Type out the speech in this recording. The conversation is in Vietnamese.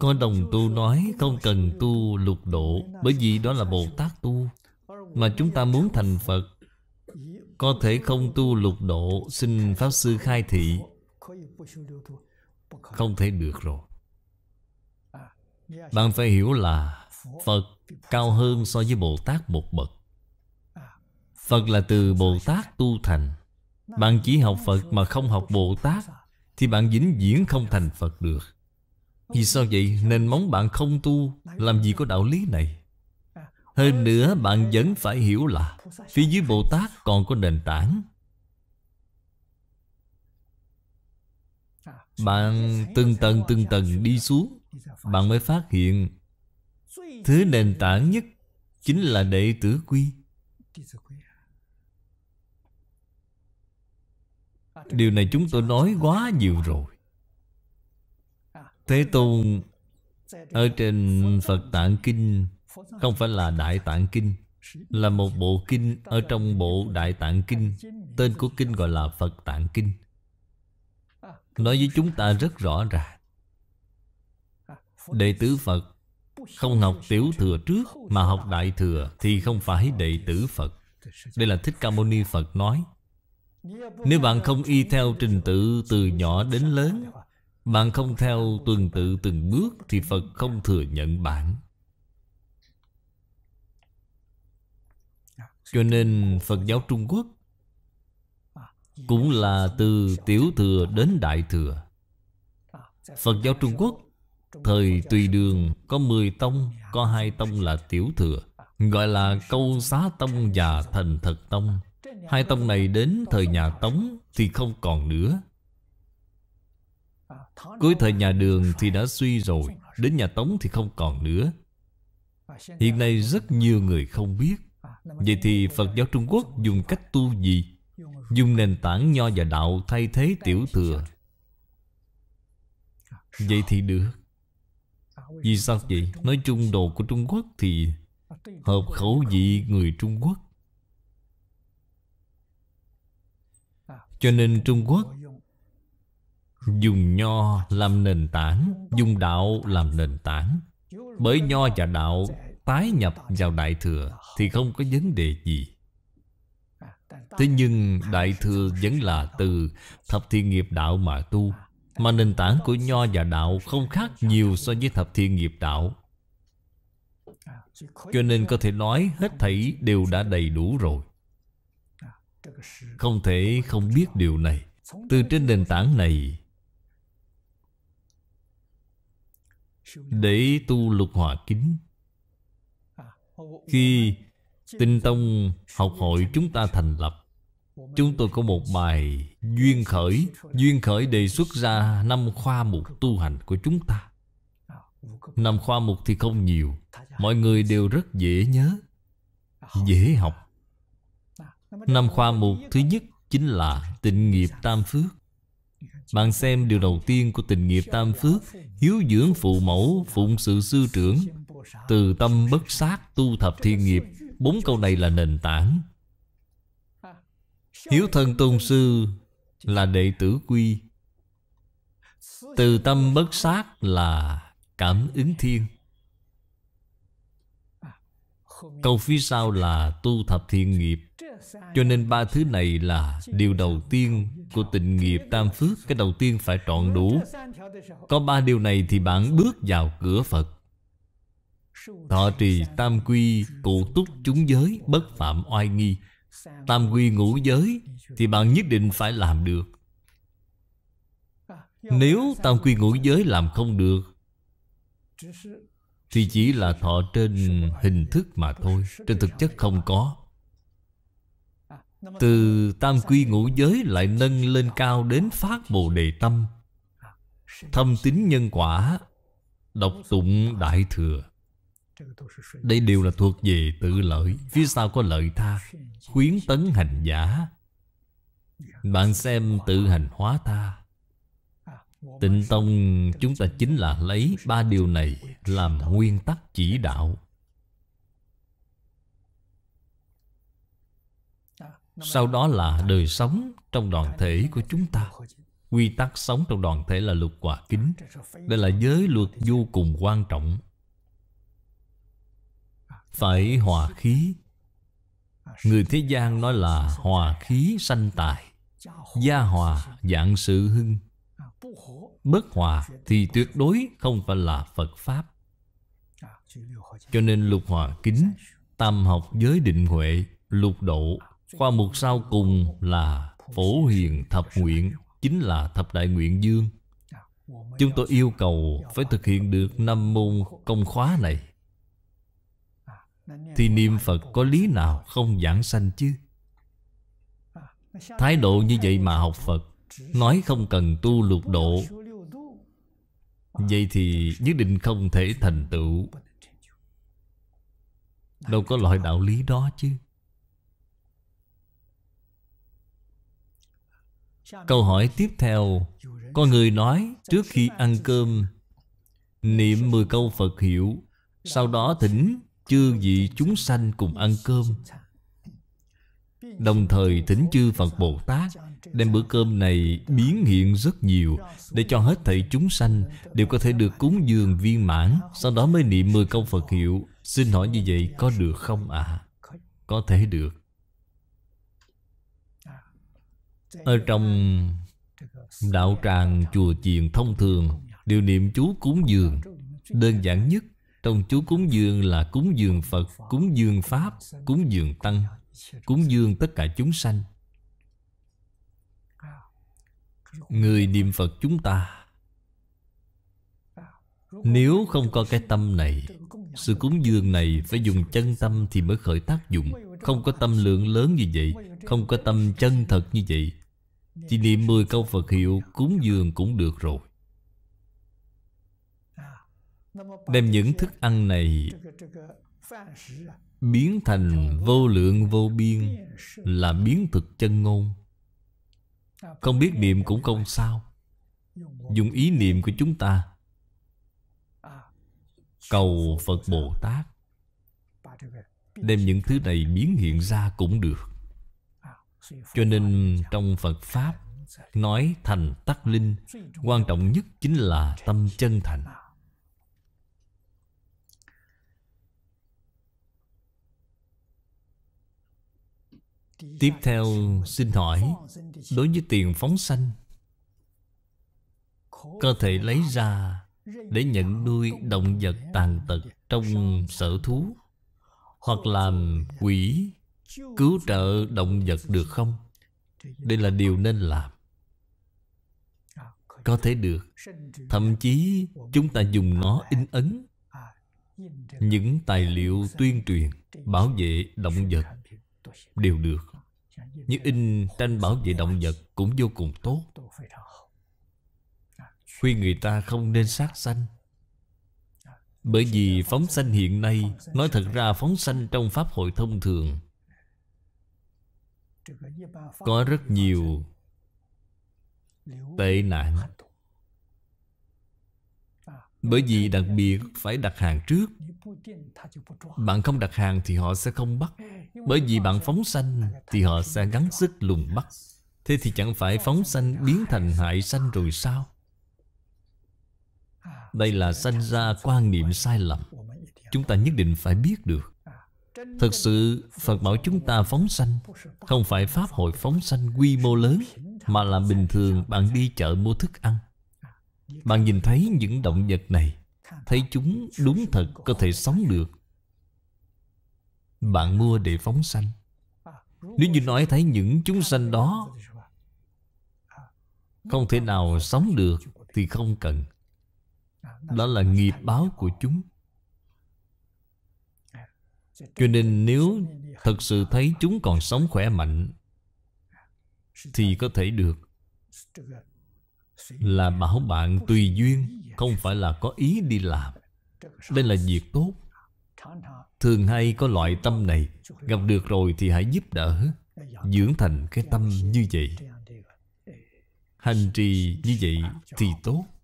Có đồng tu nói không cần tu lục độ Bởi vì đó là Bồ Tát tu Mà chúng ta muốn thành Phật Có thể không tu lục độ Xin Pháp Sư khai thị Không thể được rồi Bạn phải hiểu là Phật cao hơn so với Bồ Tát một bậc Phật là từ Bồ Tát tu thành Bạn chỉ học Phật mà không học Bồ Tát Thì bạn vĩnh viễn không thành Phật được vì sao vậy nên móng bạn không tu Làm gì có đạo lý này Hơn nữa bạn vẫn phải hiểu là Phía dưới Bồ Tát còn có nền tảng Bạn từng tầng từng tầng đi xuống Bạn mới phát hiện Thứ nền tảng nhất Chính là đệ tử quy Điều này chúng tôi nói quá nhiều rồi Thế Tôn ở trên Phật Tạng Kinh không phải là Đại Tạng Kinh là một bộ kinh ở trong bộ Đại Tạng Kinh tên của kinh gọi là Phật Tạng Kinh à, nói với chúng ta rất rõ ràng à, đệ tử Phật không học tiểu thừa trước mà học đại thừa thì không phải đệ tử Phật đây là Thích Ca Mâu Ni Phật nói nếu bạn không y theo trình tự từ nhỏ đến lớn bạn không theo tuần tự từng bước Thì Phật không thừa nhận bạn Cho nên Phật giáo Trung Quốc Cũng là từ Tiểu Thừa đến Đại Thừa Phật giáo Trung Quốc Thời Tùy Đường có 10 tông Có hai tông là Tiểu Thừa Gọi là Câu Xá Tông và Thành Thật Tông Hai tông này đến thời nhà Tống Thì không còn nữa Cuối thời nhà đường thì đã suy rồi Đến nhà Tống thì không còn nữa Hiện nay rất nhiều người không biết Vậy thì Phật giáo Trung Quốc dùng cách tu gì? Dùng nền tảng nho và đạo thay thế tiểu thừa Vậy thì được Vì sao vậy? Nói chung đồ của Trung Quốc thì Hợp khẩu vị người Trung Quốc Cho nên Trung Quốc Dùng nho làm nền tảng Dùng đạo làm nền tảng Bởi nho và đạo tái nhập vào Đại Thừa Thì không có vấn đề gì Thế nhưng Đại Thừa vẫn là từ Thập Thiên Nghiệp Đạo mà tu Mà nền tảng của Nho và Đạo không khác nhiều so với Thập Thiên Nghiệp Đạo Cho nên có thể nói hết thảy đều đã đầy đủ rồi Không thể không biết điều này Từ trên nền tảng này để tu lục hòa kính khi tinh tông học hội chúng ta thành lập chúng tôi có một bài duyên khởi duyên khởi đề xuất ra năm khoa mục tu hành của chúng ta năm khoa mục thì không nhiều mọi người đều rất dễ nhớ dễ học năm khoa mục thứ nhất chính là tịnh nghiệp tam phước bạn xem điều đầu tiên của tình nghiệp tam phước Hiếu dưỡng phụ mẫu, phụng sự sư trưởng Từ tâm bất sát, tu thập thiên nghiệp Bốn câu này là nền tảng Hiếu thân tôn sư là đệ tử quy Từ tâm bất sát là cảm ứng thiên Câu phía sau là tu thập thiện nghiệp Cho nên ba thứ này là điều đầu tiên của tịnh nghiệp tam phước Cái đầu tiên phải trọn đủ Có ba điều này thì bạn bước vào cửa Phật Thọ trì tam quy cụ túc chúng giới bất phạm oai nghi Tam quy ngũ giới thì bạn nhất định phải làm được Nếu tam quy ngũ giới làm không được thì chỉ là thọ trên hình thức mà thôi Trên thực chất không có Từ tam quy ngũ giới lại nâng lên cao đến phát bồ đề tâm Thâm tính nhân quả Độc tụng đại thừa Đây đều là thuộc về tự lợi Phía sau có lợi tha Khuyến tấn hành giả Bạn xem tự hành hóa ta. Tịnh Tông chúng ta chính là lấy ba điều này làm nguyên tắc chỉ đạo Sau đó là đời sống trong đoàn thể của chúng ta Quy tắc sống trong đoàn thể là luật quả kính Đây là giới luật vô cùng quan trọng Phải hòa khí Người thế gian nói là hòa khí sanh tài Gia hòa dạng sự hưng bất hòa thì tuyệt đối không phải là Phật Pháp. Cho nên lục hòa kính, tam học giới định huệ, lục độ, khoa mục sau cùng là phổ hiền thập nguyện, chính là thập đại nguyện dương. Chúng tôi yêu cầu phải thực hiện được năm môn công khóa này. Thì niệm Phật có lý nào không giảng sanh chứ? Thái độ như vậy mà học Phật Nói không cần tu lục độ Vậy thì nhất định không thể thành tựu Đâu có loại đạo lý đó chứ Câu hỏi tiếp theo Có người nói trước khi ăn cơm Niệm 10 câu Phật hiệu Sau đó thỉnh chư vị chúng sanh cùng ăn cơm Đồng thời thỉnh chư Phật Bồ Tát Đem bữa cơm này biến hiện rất nhiều Để cho hết thảy chúng sanh Đều có thể được cúng dường viên mãn Sau đó mới niệm 10 câu Phật hiệu Xin hỏi như vậy có được không ạ? À? Có thể được Ở trong đạo tràng chùa chiền thông thường điều niệm chú cúng dường Đơn giản nhất trong chú cúng dường là cúng dường Phật, cúng dường Pháp, cúng dường Tăng cúng dường tất cả chúng sanh người niệm phật chúng ta nếu không có cái tâm này sự cúng dường này phải dùng chân tâm thì mới khởi tác dụng Không có tâm lượng lớn như vậy Không có tâm chân thật như vậy Chỉ niệm 10 câu Phật hiệu cúng dường cũng được rồi Đem những thức ăn này biến thành vô lượng vô biên là biến thực chân ngôn à, không biết niệm cũng không sao dùng ý niệm của chúng ta à, cầu phật bồ tát đem những thứ này biến hiện ra cũng được à, cho nên trong phật pháp nói thành tắc linh quan trọng nhất chính là tâm chân thành Tiếp theo xin hỏi Đối với tiền phóng sanh Có thể lấy ra Để nhận nuôi động vật tàn tật Trong sở thú Hoặc làm quỷ Cứu trợ động vật được không Đây là điều nên làm Có thể được Thậm chí chúng ta dùng nó in ấn Những tài liệu tuyên truyền Bảo vệ động vật đều được như in tranh bảo vệ động vật cũng vô cùng tốt khuyên người ta không nên sát sanh bởi vì phóng sanh hiện nay nói thật ra phóng sanh trong pháp hội thông thường có rất nhiều tệ nạn bởi vì đặc biệt phải đặt hàng trước bạn không đặt hàng thì họ sẽ không bắt bởi vì bạn phóng sanh Thì họ sẽ gắng sức lùng bắt Thế thì chẳng phải phóng sanh biến thành hại sanh rồi sao Đây là sanh ra quan niệm sai lầm Chúng ta nhất định phải biết được Thật sự Phật bảo chúng ta phóng sanh Không phải Pháp hội phóng sanh quy mô lớn Mà là bình thường bạn đi chợ mua thức ăn Bạn nhìn thấy những động vật này Thấy chúng đúng thật có thể sống được bạn mua để phóng sanh Nếu như nói thấy những chúng sanh đó Không thể nào sống được Thì không cần Đó là nghiệp báo của chúng Cho nên nếu thật sự thấy chúng còn sống khỏe mạnh Thì có thể được Là bảo bạn tùy duyên Không phải là có ý đi làm Đây là việc tốt Thường hay có loại tâm này Gặp được rồi thì hãy giúp đỡ Dưỡng thành cái tâm như vậy Hành trì như vậy thì tốt